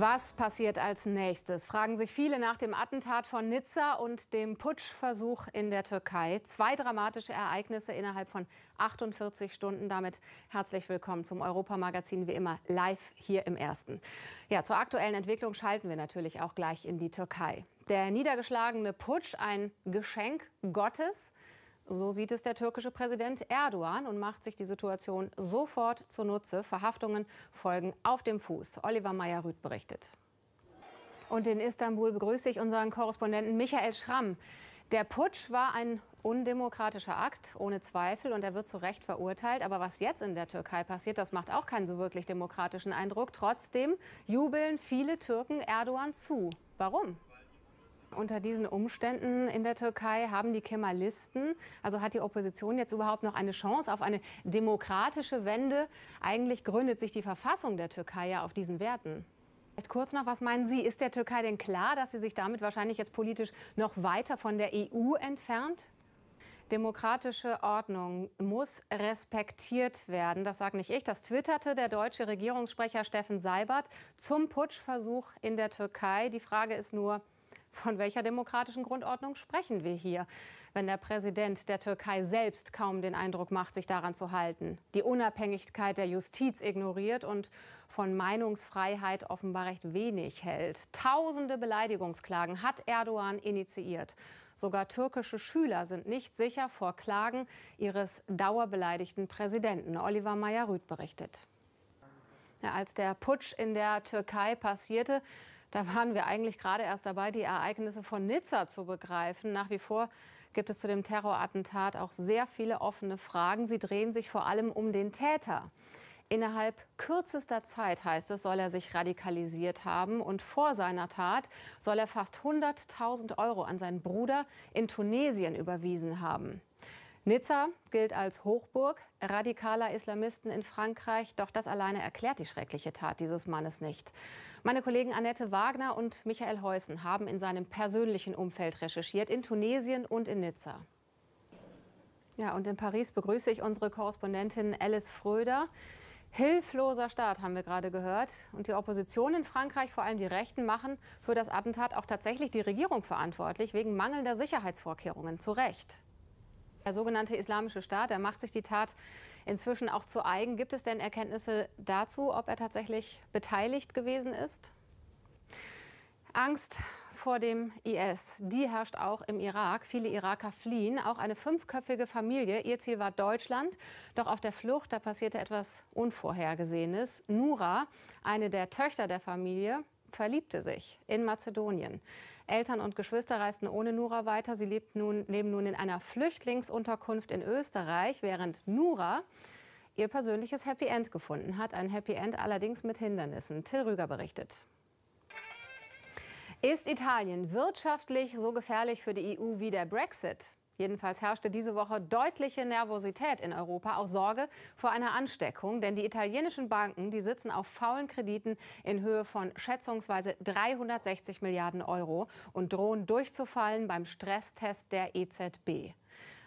Was passiert als nächstes? Fragen sich viele nach dem Attentat von Nizza und dem Putschversuch in der Türkei. Zwei dramatische Ereignisse innerhalb von 48 Stunden. Damit herzlich willkommen zum Europamagazin, wie immer live hier im Ersten. Ja, zur aktuellen Entwicklung schalten wir natürlich auch gleich in die Türkei. Der niedergeschlagene Putsch, ein Geschenk Gottes. So sieht es der türkische Präsident Erdogan und macht sich die Situation sofort zunutze. Verhaftungen folgen auf dem Fuß. Oliver Meyer-Rüth berichtet. Und in Istanbul begrüße ich unseren Korrespondenten Michael Schramm. Der Putsch war ein undemokratischer Akt, ohne Zweifel, und er wird zu Recht verurteilt. Aber was jetzt in der Türkei passiert, das macht auch keinen so wirklich demokratischen Eindruck. Trotzdem jubeln viele Türken Erdogan zu. Warum? Unter diesen Umständen in der Türkei haben die Kemalisten, also hat die Opposition jetzt überhaupt noch eine Chance auf eine demokratische Wende? Eigentlich gründet sich die Verfassung der Türkei ja auf diesen Werten. Vielleicht kurz noch, was meinen Sie, ist der Türkei denn klar, dass sie sich damit wahrscheinlich jetzt politisch noch weiter von der EU entfernt? Demokratische Ordnung muss respektiert werden. Das sage nicht ich. Das twitterte der deutsche Regierungssprecher Steffen Seibert zum Putschversuch in der Türkei. Die Frage ist nur, von welcher demokratischen Grundordnung sprechen wir hier, wenn der Präsident der Türkei selbst kaum den Eindruck macht, sich daran zu halten, die Unabhängigkeit der Justiz ignoriert und von Meinungsfreiheit offenbar recht wenig hält? Tausende Beleidigungsklagen hat Erdogan initiiert. Sogar türkische Schüler sind nicht sicher vor Klagen ihres dauerbeleidigten Präsidenten. Oliver Meyer-Rüth berichtet. Ja, als der Putsch in der Türkei passierte, da waren wir eigentlich gerade erst dabei, die Ereignisse von Nizza zu begreifen. Nach wie vor gibt es zu dem Terrorattentat auch sehr viele offene Fragen. Sie drehen sich vor allem um den Täter. Innerhalb kürzester Zeit, heißt es, soll er sich radikalisiert haben. Und vor seiner Tat soll er fast 100.000 Euro an seinen Bruder in Tunesien überwiesen haben. Nizza gilt als Hochburg radikaler Islamisten in Frankreich, doch das alleine erklärt die schreckliche Tat dieses Mannes nicht. Meine Kollegen Annette Wagner und Michael Heusen haben in seinem persönlichen Umfeld recherchiert, in Tunesien und in Nizza. Ja, und in Paris begrüße ich unsere Korrespondentin Alice Fröder. Hilfloser Staat haben wir gerade gehört. Und die Opposition in Frankreich, vor allem die Rechten, machen für das Attentat auch tatsächlich die Regierung verantwortlich, wegen mangelnder Sicherheitsvorkehrungen. Zu Recht. Der sogenannte Islamische Staat, der macht sich die Tat inzwischen auch zu eigen. Gibt es denn Erkenntnisse dazu, ob er tatsächlich beteiligt gewesen ist? Angst vor dem IS, die herrscht auch im Irak. Viele Iraker fliehen, auch eine fünfköpfige Familie. Ihr Ziel war Deutschland, doch auf der Flucht, da passierte etwas Unvorhergesehenes. Nura, eine der Töchter der Familie, verliebte sich in Mazedonien. Eltern und Geschwister reisten ohne Nura weiter. Sie lebt nun, leben nun in einer Flüchtlingsunterkunft in Österreich, während Nura ihr persönliches Happy End gefunden hat. Ein Happy End allerdings mit Hindernissen. Till Rüger berichtet. Ist Italien wirtschaftlich so gefährlich für die EU wie der Brexit? Jedenfalls herrschte diese Woche deutliche Nervosität in Europa, auch Sorge vor einer Ansteckung. Denn die italienischen Banken, die sitzen auf faulen Krediten in Höhe von schätzungsweise 360 Milliarden Euro und drohen durchzufallen beim Stresstest der EZB.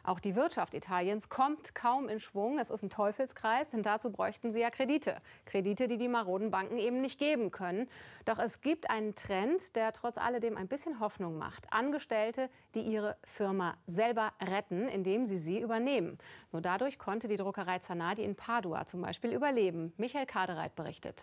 Auch die Wirtschaft Italiens kommt kaum in Schwung. Es ist ein Teufelskreis, denn dazu bräuchten sie ja Kredite. Kredite, die die maroden Banken eben nicht geben können. Doch es gibt einen Trend, der trotz alledem ein bisschen Hoffnung macht. Angestellte, die ihre Firma selber retten, indem sie sie übernehmen. Nur dadurch konnte die Druckerei Zanardi in Padua zum Beispiel überleben. Michael Kadereit berichtet.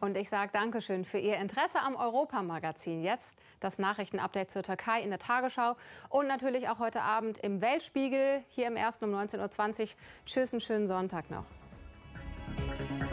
Und ich sage Dankeschön für Ihr Interesse am Europamagazin. Jetzt das Nachrichtenupdate zur Türkei in der Tagesschau und natürlich auch heute Abend im Weltspiegel hier im Ersten um 19.20 Uhr. Tschüss, einen schönen Sonntag noch.